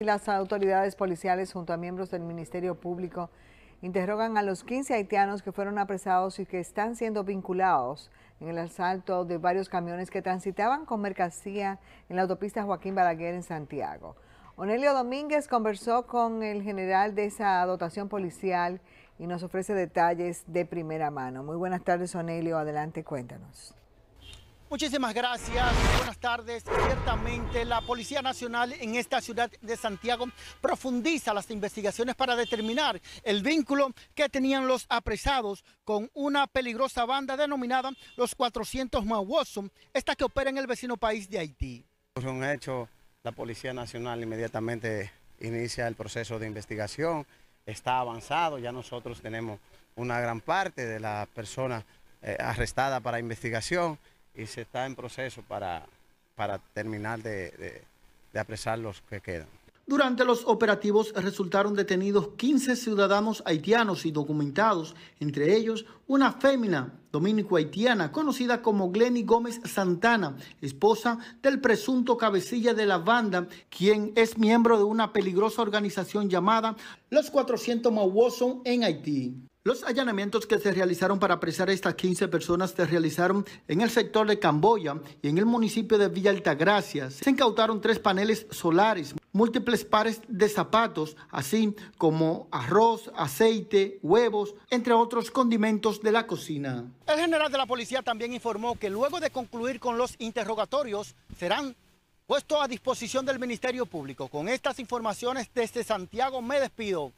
Las autoridades policiales junto a miembros del Ministerio Público interrogan a los 15 haitianos que fueron apresados y que están siendo vinculados en el asalto de varios camiones que transitaban con mercancía en la autopista Joaquín Balaguer en Santiago. Onelio Domínguez conversó con el general de esa dotación policial y nos ofrece detalles de primera mano. Muy buenas tardes, Onelio. Adelante, cuéntanos. Muchísimas gracias, buenas tardes. Ciertamente la Policía Nacional en esta ciudad de Santiago profundiza las investigaciones para determinar el vínculo que tenían los apresados con una peligrosa banda denominada los 400 Mawosum, esta que opera en el vecino país de Haití. un hecho, la Policía Nacional inmediatamente inicia el proceso de investigación, está avanzado, ya nosotros tenemos una gran parte de las personas eh, arrestada arrestadas para investigación y se está en proceso para, para terminar de, apresar los que quedan. Durante los operativos resultaron detenidos 15 ciudadanos haitianos y documentados, entre ellos una fémina dominico-haitiana conocida como Glenny Gómez Santana, esposa del presunto cabecilla de la banda, quien es miembro de una peligrosa organización llamada Los 400 Mauwoson en Haití. Los allanamientos que se realizaron para apresar a estas 15 personas se realizaron en el sector de Camboya y en el municipio de Villa Altagracia. Se incautaron tres paneles solares, múltiples pares de zapatos, así como arroz, aceite, huevos, entre otros condimentos de la cocina. El general de la policía también informó que luego de concluir con los interrogatorios serán puestos a disposición del Ministerio Público. Con estas informaciones desde Santiago me despido.